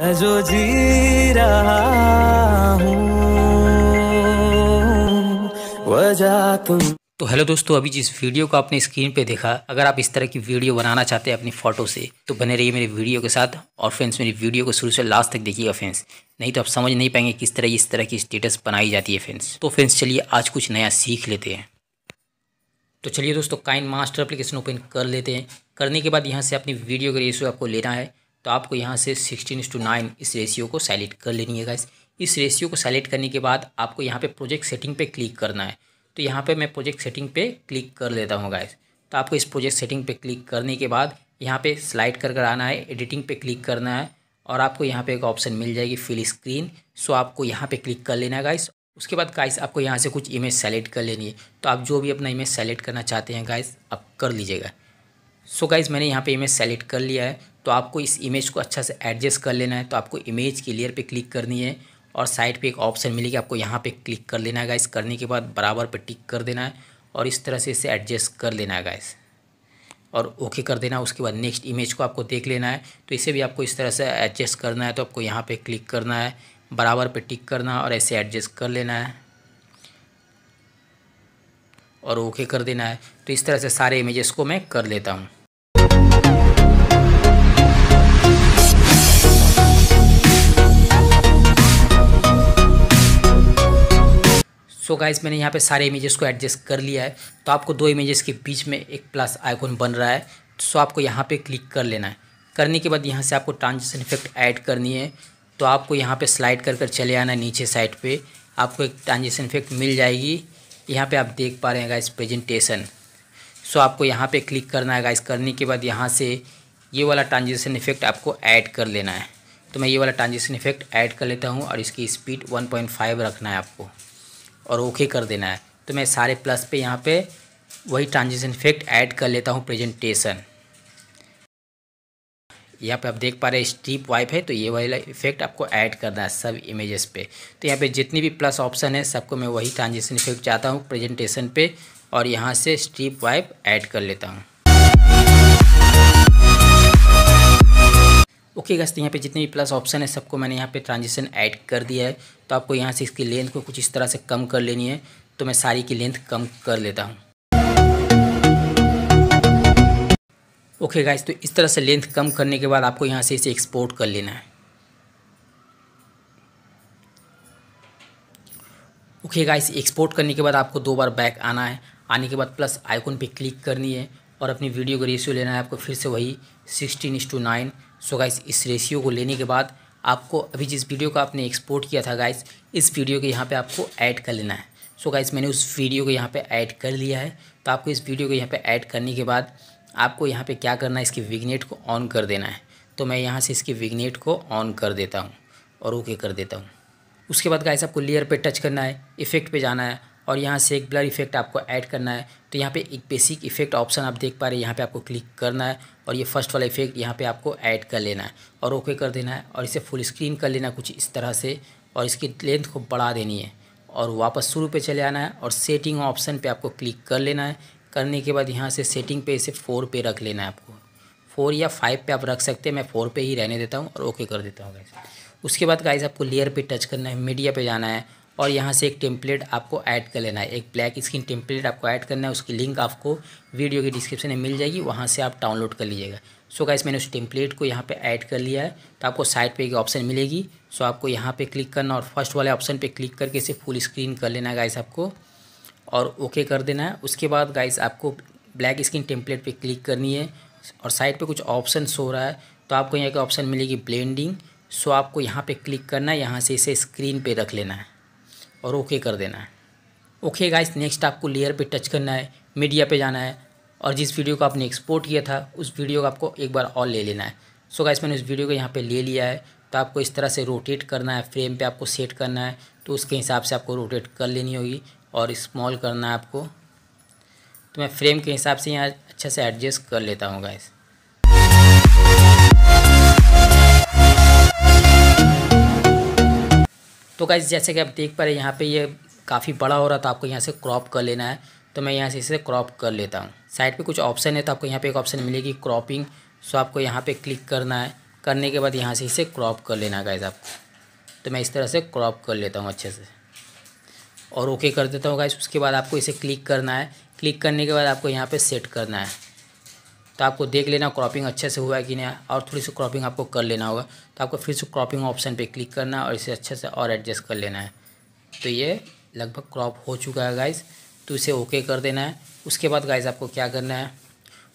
मैं जो जी रहा हूँ वजह तुम तो हेलो दोस्तों अभी जिस वीडियो को आपने स्क्रीन पे देखा अगर आप इस तरह की वीडियो बनाना चाहते हैं अपनी फ़ोटो से तो बने रहिए मेरे वीडियो के साथ और फ्रेंड्स मेरी वीडियो को शुरू से लास्ट तक देखिएगा फ्रेंड्स नहीं तो आप समझ नहीं पाएंगे किस तरह इस तरह की स्टेटस बनाई जाती है फ्रेंड्स तो फ्रेंड्स चलिए आज कुछ नया सीख लेते हैं तो चलिए दोस्तों काइन मास्टर अप्लीकेशन ओपन कर लेते हैं करने के बाद यहाँ से अपनी वीडियो का रेशियो आपको लेना है तो आपको यहाँ से सिक्सटीन टू नाइन इस रेशियो को सेलेक्ट कर लेनी है गाइस इस रेशियो को सेलेक्ट करने के बाद आपको यहाँ पे प्रोजेक्ट सेटिंग पे क्लिक करना है तो यहाँ पे मैं प्रोजेक्ट सेटिंग पे क्लिक कर लेता हूँ गाइस तो आपको इस प्रोजेक्ट सेटिंग पे क्लिक करने के बाद यहाँ पे स्लाइड कर कर आना है एडिटिंग पे क्लिक करना है और आपको यहाँ पे एक ऑप्शन मिल जाएगी फिल स्क्रीन सो आपको यहाँ पे क्लिक कर लेना है गाइस उसके बाद गाइस आपको यहाँ से कुछ इमेज सेलेक्ट कर लेनी है तो आप जो भी अपना इमेज सेलेक्ट करना चाहते हैं गाइस आप कर लीजिएगा सो गाइज मैंने यहाँ पे इमेज सेलेक्ट कर लिया है तो आपको इस इमेज को अच्छा से एडजस्ट कर लेना है तो आपको इमेज की लेयर पे क्लिक करनी है और साइड पे एक ऑप्शन मिलेगी आपको यहाँ पे क्लिक कर लेना है गाइस करने के बाद बराबर पे टिक कर देना है और इस तरह से इसे एडजस्ट कर लेना है गाइस और ओके कर देना उसके बाद नेक्स्ट इमेज को आपको देख लेना है तो इसे भी आपको इस तरह से एडजस्ट करना है तो आपको यहाँ पर क्लिक करना है बराबर पर टिक करना और ऐसे एडजस्ट कर लेना है और ओके कर देना है तो इस तरह से सारे इमेजेस को मैं कर लेता हूँ सो so गाइज मैंने यहाँ पे सारे इमेजेस को एडजस्ट कर लिया है तो आपको दो इमेजेस के बीच में एक प्लस आइकॉन बन रहा है सो आपको यहाँ पे क्लिक कर लेना है करने के बाद यहाँ से आपको ट्रांजिशन इफेक्ट ऐड करनी है तो आपको यहाँ पे स्लाइड कर कर चले आना नीचे साइड पे आपको एक ट्रांजिशन इफेक्ट मिल जाएगी यहाँ पे आप देख पा रहे हैं गाइस प्रेजेंटेशन सो आपको यहाँ पे क्लिक करना है गाइस करने के बाद यहाँ से ये वाला ट्रांजेक्शन इफेक्ट आपको ऐड कर लेना है तो मैं ये वाला ट्रांजेक्शन इफेक्ट ऐड कर लेता हूँ और इसकी स्पीड वन रखना है आपको और ओके कर देना है तो मैं सारे प्लस पे यहाँ पे वही ट्रांजिशन इफेक्ट ऐड कर लेता हूँ प्रेजेंटेशन यहाँ पे आप देख पा रहे हैं स्टीप वाइप है तो ये वाला इफेक्ट आपको ऐड करना है सब इमेजेस पे तो यहाँ पे जितनी भी प्लस ऑप्शन है सबको मैं वही ट्रांजिशन इफेक्ट चाहता हूँ प्रेजेंटेशन पे और यहाँ से स्ट्रीप वाइप ऐड कर लेता हूँ ओके गैस तो यहाँ पे जितने भी प्लस ऑप्शन है सबको मैंने यहाँ पे ट्रांजिशन ऐड कर दिया है तो आपको यहाँ से इसकी लेंथ को कुछ इस तरह से कम कर लेनी है तो मैं सारी की लेंथ कम कर लेता हूँ ओके गाइस तो इस तरह से लेंथ कम करने के बाद आपको यहाँ से इसे एक्सपोर्ट कर लेना है ओके गाइस एक्सपोर्ट करने के बाद आपको दो बार बैक आना है आने के बाद प्लस आइकॉन पे क्लिक करनी है और अपनी वीडियो का रेशियो लेना है आपको फिर से वही सिक्सटीन इंस टू नाइन सो गाइस इस रेशियो को लेने के बाद आपको अभी जिस वीडियो का आपने एक्सपोर्ट किया था गाइस इस वीडियो के यहाँ पे आपको ऐड कर लेना है सो so गाइस मैंने उस वीडियो को यहाँ पे ऐड कर लिया है तो आपको इस वीडियो को यहाँ पे ऐड करने के बाद आपको यहाँ पे क्या करना है इसकी विग्नेट को ऑन कर देना है तो मैं यहाँ से इसकी विग्नेट को ऑन कर देता हूँ और ओके कर देता हूँ उसके बाद गाइस आपको लेयर पर टच करना है इफेक्ट पर जाना है और यहाँ से एक ब्लर इफेक्ट आपको ऐड करना है तो यहाँ पे एक बेसिक इफेक्ट ऑप्शन आप देख पा रहे हैं यहाँ पे आपको क्लिक करना है और ये फर्स्ट वाला इफेक्ट यहाँ पे आपको ऐड कर लेना है और ओके कर देना है और इसे फुल स्क्रीन कर लेना कुछ इस तरह से और इसकी लेंथ को बढ़ा देनी है और वापस शुरू पर चले आना है और सेटिंग ऑप्शन पर आपको क्लिक कर लेना है करने के बाद यहाँ से सेटिंग पे इसे फ़ोर पे रख लेना है आपको फोर या फाइव पे आप रख सकते हैं मैं फ़ोर पे ही रहने देता हूँ और ओके कर देता हूँ उसके बाद गाइज आपको लेयर पे टच करना है मीडिया पे जाना है और यहाँ से एक टेम्पलेट आपको ऐड कर लेना है एक ब्लैक स्क्रीन टेम्पलेट आपको ऐड करना है उसकी लिंक आपको वीडियो की डिस्क्रिप्शन में मिल जाएगी वहाँ से आप डाउनलोड कर लीजिएगा सो गाइस मैंने उस टेम्पलेट को यहाँ पे ऐड कर लिया है तो आपको साइड पे एक ऑप्शन मिलेगी सो आपको यहाँ पर क्लिक करना और फर्स्ट वाले ऑप्शन पर क्लिक करके इसे फुल स्क्रीन कर लेना है गाइस आपको और ओके कर देना है उसके बाद गाइस आपको ब्लैक स्क्रीन टेम्पलेट पर क्लिक करनी है और साइड पर कुछ ऑप्शन हो रहा है तो आपको यहाँ का ऑप्शन मिलेगी ब्लेंडिंग सो आपको यहाँ पर क्लिक करना है यहाँ से इसे स्क्रीन पर रख लेना है और ओके कर देना है ओके गाइस नेक्स्ट आपको लेयर पे टच करना है मीडिया पे जाना है और जिस वीडियो को आपने एक्सपोर्ट किया था उस वीडियो को आपको एक बार और ले लेना है सो so गाइस मैंने उस वीडियो को यहाँ पे ले लिया है तो आपको इस तरह से रोटेट करना है फ्रेम पे आपको सेट करना है तो उसके हिसाब से आपको रोटेट कर लेनी होगी और इस्मॉल करना है आपको तो मैं फ्रेम के हिसाब से यहाँ अच्छे से एडजस्ट कर लेता हूँ गाइस तो गाइज जैसे कि आप देख पा रहे हैं यहाँ पे ये काफ़ी बड़ा हो रहा था आपको यहाँ से क्रॉप कर लेना है तो मैं यहाँ से इसे क्रॉप कर लेता हूँ साइड पे कुछ ऑप्शन है तो आपको यहाँ पे एक ऑप्शन मिलेगी क्रॉपिंग सो आपको यहाँ पे क्लिक करना है करने के बाद यहाँ से इसे क्रॉप कर लेना है गाइज आपको तो मैं इस तरह से क्रॉप कर लेता हूँ अच्छे से और ओके कर देता हूँ गाइज उसके बाद आपको इसे क्लिक करना है क्लिक करने के बाद आपको यहाँ पर सेट करना है तो आपको देख लेना क्रॉपिंग अच्छे से हुआ है कि नहीं और थोड़ी सी क्रॉपिंग आपको कर लेना होगा तो आपको फिर से क्रॉपिंग ऑप्शन पे क्लिक करना और इसे अच्छे से और एडजस्ट कर लेना है तो ये लगभग क्रॉप हो चुका है गाइज़ तो इसे ओके कर देना है उसके बाद गाइज़ आपको क्या करना है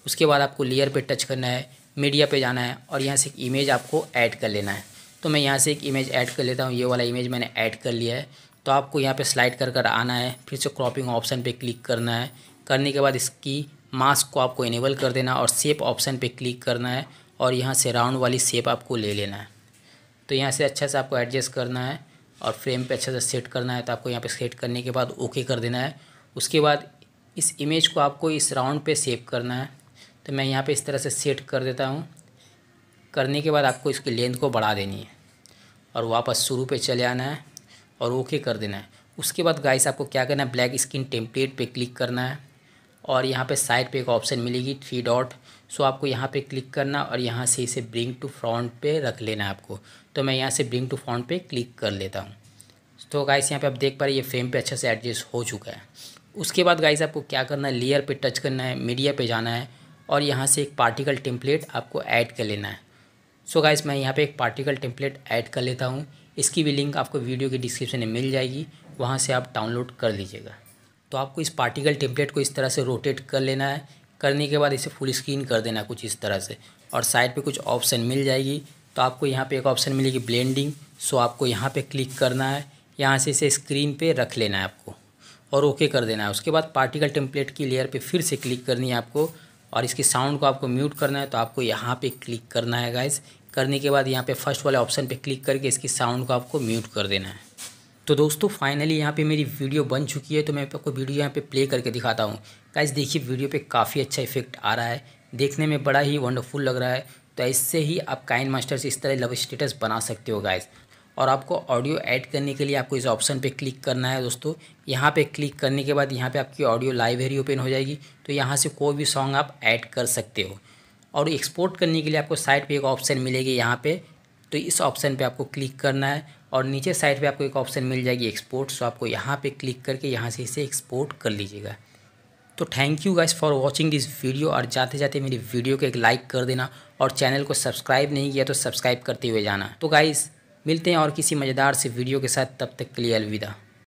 उसके बाद आपको लेयर पर टच करना है मीडिया पर जाना है और यहाँ से एक इमेज आपको ऐड कर लेना है तो मैं यहाँ से एक इमेज ऐड कर लेता हूँ ये वाला इमेज मैंने ऐड कर लिया है तो आपको यहाँ पे स्लाइड कर कर आना है फिर से क्रॉपिंग ऑप्शन पे क्लिक करना है करने के बाद इसकी मास्क को आपको इनेबल कर देना और सेप ऑप्शन पे क्लिक करना है और यहाँ से राउंड वाली सेप आपको ले लेना है तो यहाँ से अच्छा से आपको एडजस्ट करना है और फ्रेम पे अच्छा से सेट करना है तो आपको यहाँ पे सेट करने के बाद ओके कर देना है उसके बाद इस इमेज को आपको इस राउंड पे सेव करना है तो मैं यहाँ पे इस तरह से सेट कर देता हूँ करने के बाद आपको इसकी लेंथ को बढ़ा देनी है और वापस शुरू पे चले आना है और ओके कर देना है उसके बाद गाइस आपको क्या करना है ब्लैक स्किन टेम्पलेट पे क्लिक करना है और यहाँ पे साइड पे एक ऑप्शन मिलेगी थ्री डॉट सो आपको यहाँ पे क्लिक करना और यहाँ से इसे ब्रिंग टू फ्रंट पे रख लेना है आपको तो मैं यहाँ से ब्रिंग टू फ्रंट पे क्लिक कर लेता हूँ तो गाइस यहाँ पे आप देख पा रहे ये फ्रेम पे अच्छे से एडजस्ट हो चुका है उसके बाद गाइस आपको क्या करना है लेयर पर टच करना है मीडिया पर जाना है और यहाँ से एक पार्टिकल टेम्पलेट आपको ऐड कर लेना है सो गाइस मैं यहाँ पर एक पार्टिकल टेम्पलेट ऐड कर लेता हूँ इसकी भी लिंक आपको वीडियो के डिस्क्रिप्शन में मिल जाएगी वहाँ से आप डाउनलोड कर लीजिएगा तो आपको इस पार्टिकल टेम्पलेट को इस तरह से रोटेट कर लेना है करने के बाद इसे फुल स्क्रीन कर देना कुछ इस तरह से और साइड पे कुछ ऑप्शन मिल जाएगी तो आपको यहाँ पे एक ऑप्शन मिलेगी ब्लेंडिंग सो आपको यहाँ पे क्लिक करना है यहाँ से इसे स्क्रीन पे रख लेना है आपको और ओके कर देना है उसके बाद पार्टिकल टेम्पलेट की लेयर पे फिर से क्लिक करनी है आपको और इसकी साउंड को आपको म्यूट करना है तो आपको यहाँ पर क्लिक करना है गाइज करने के बाद यहाँ पे फर्स्ट वाले ऑप्शन पर क्लिक करके इसकी साउंड को आपको म्यूट कर देना है तो दोस्तों फाइनली यहाँ पे मेरी वीडियो बन चुकी है तो मैं आपको वीडियो यहाँ पे प्ले करके दिखाता हूँ गाइज देखिए वीडियो पे काफ़ी अच्छा इफेक्ट आ रहा है देखने में बड़ा ही वंडरफुल लग रहा है तो ऐसे ही आप काइन मास्टर से इस तरह लव स्टेटस बना सकते हो गाइज और आपको ऑडियो ऐड करने के लिए आपको इस ऑप्शन पर क्लिक करना है दोस्तों यहाँ पर क्लिक करने के बाद यहाँ पर आपकी ऑडियो लाइब्रेरी ओपन हो जाएगी तो यहाँ से कोई भी सॉन्ग आप ऐड कर सकते हो और एक्सपोर्ट करने के लिए आपको साइड पर एक ऑप्शन मिलेगी यहाँ पर तो इस ऑप्शन पर आपको क्लिक करना है और नीचे साइड पे आपको एक ऑप्शन मिल जाएगी एक्सपोर्ट सो आपको यहाँ पे क्लिक करके यहाँ से इसे एक्सपोर्ट कर लीजिएगा तो thank you guys for watching this video और जाते जाते मेरी वीडियो को एक लाइक कर देना और चैनल को सब्सक्राइब नहीं किया तो सब्सक्राइब करते हुए जाना तो गाइज़ मिलते हैं और किसी मज़ेदार से वीडियो के साथ तब तक के लिए अलविदा